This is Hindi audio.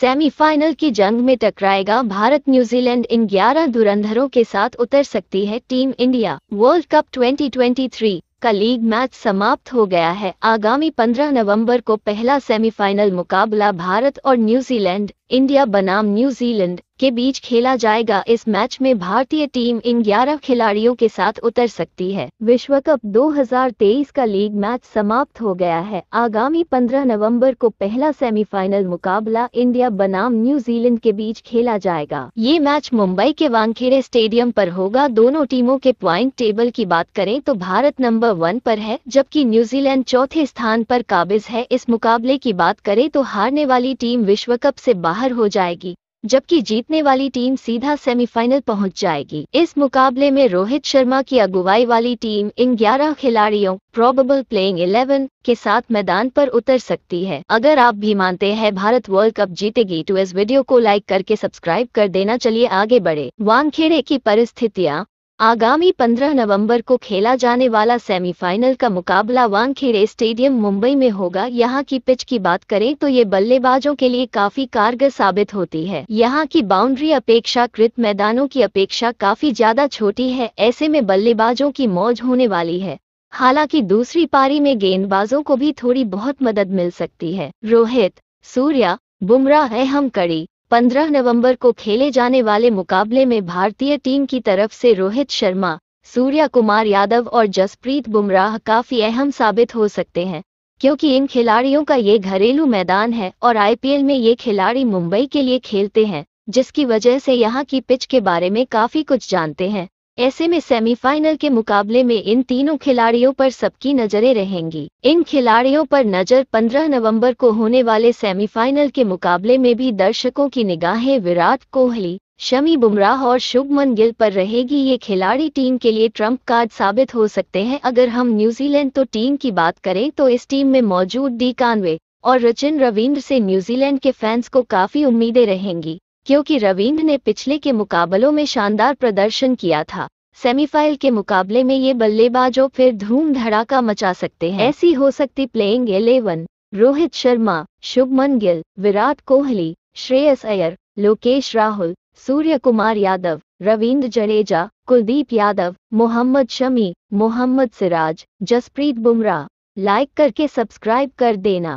सेमीफाइनल की जंग में टकराएगा भारत न्यूजीलैंड इन 11 धुरंधरों के साथ उतर सकती है टीम इंडिया वर्ल्ड कप 2023 का लीग मैच समाप्त हो गया है आगामी 15 नवंबर को पहला सेमीफाइनल मुकाबला भारत और न्यूजीलैंड इंडिया बनाम न्यूजीलैंड के बीच खेला जाएगा इस मैच में भारतीय टीम इन 11 खिलाड़ियों के साथ उतर सकती है विश्व कप 2023 का लीग मैच समाप्त हो गया है आगामी 15 नवंबर को पहला सेमीफाइनल मुकाबला इंडिया बनाम न्यूजीलैंड के बीच खेला जाएगा ये मैच मुंबई के वानखेड़े स्टेडियम पर होगा दोनों टीमों के प्वाइंट टेबल की बात करें तो भारत नंबर वन पर है जबकि न्यूजीलैंड चौथे स्थान पर काबिज है इस मुकाबले की बात करें तो हारने वाली टीम विश्व कप से बाहर हो जाएगी जबकि जीतने वाली टीम सीधा सेमीफाइनल पहुंच जाएगी इस मुकाबले में रोहित शर्मा की अगुवाई वाली टीम इन 11 खिलाड़ियों प्रोबेबल प्लेइंग 11 के साथ मैदान पर उतर सकती है अगर आप भी मानते हैं भारत वर्ल्ड कप जीतेगी तो इस वीडियो को लाइक करके सब्सक्राइब कर देना चलिए आगे बढ़े वानखेड़े की परिस्थितियाँ आगामी 15 नवंबर को खेला जाने वाला सेमीफाइनल का मुकाबला वानखेड़े स्टेडियम मुंबई में होगा यहां की पिच की बात करें तो ये बल्लेबाजों के लिए काफी कारगर साबित होती है यहां की बाउंड्री अपेक्षाकृत मैदानों की अपेक्षा काफी ज्यादा छोटी है ऐसे में बल्लेबाजों की मौज होने वाली है हालांकि दूसरी पारी में गेंदबाजों को भी थोड़ी बहुत मदद मिल सकती है रोहित सूर्या बुमराह है हम कड़ी 15 नवंबर को खेले जाने वाले मुकाबले में भारतीय टीम की तरफ से रोहित शर्मा सूर्या कुमार यादव और जसप्रीत बुमराह काफी अहम साबित हो सकते हैं क्योंकि इन खिलाड़ियों का ये घरेलू मैदान है और आईपीएल में ये खिलाड़ी मुंबई के लिए खेलते हैं जिसकी वजह से यहाँ की पिच के बारे में काफी कुछ जानते हैं ऐसे में सेमीफाइनल के मुकाबले में इन तीनों खिलाड़ियों पर सबकी नजरें रहेंगी इन खिलाड़ियों पर नजर 15 नवंबर को होने वाले सेमीफाइनल के मुकाबले में भी दर्शकों की निगाहें विराट कोहली शमी बुमराह और शुभमन गिल पर रहेगी ये खिलाड़ी टीम के लिए ट्रम्प कार्ड साबित हो सकते हैं अगर हम न्यूजीलैंड तो टीम की बात करें तो इस टीम में मौजूद डी कानवे और रचिन रविंद्र से न्यूजीलैंड के फैंस को काफी उम्मीदें रहेंगी क्योंकि रविंद्र ने पिछले के मुकाबलों में शानदार प्रदर्शन किया था सेमीफाइनल के मुकाबले में ये बल्लेबाजों फिर धूम धड़ाका मचा सकते हैं ऐसी हो सकती playing eleven Rohit Sharma Shubman Gill Virat Kohli Shreyas Iyer Lokesh Rahul Suryakumar Yadav Ravindra Jadeja Kuldeep Yadav Mohammed Shami Mohammed Siraj Jasprit Bumrah like करके सब्सक्राइब कर देना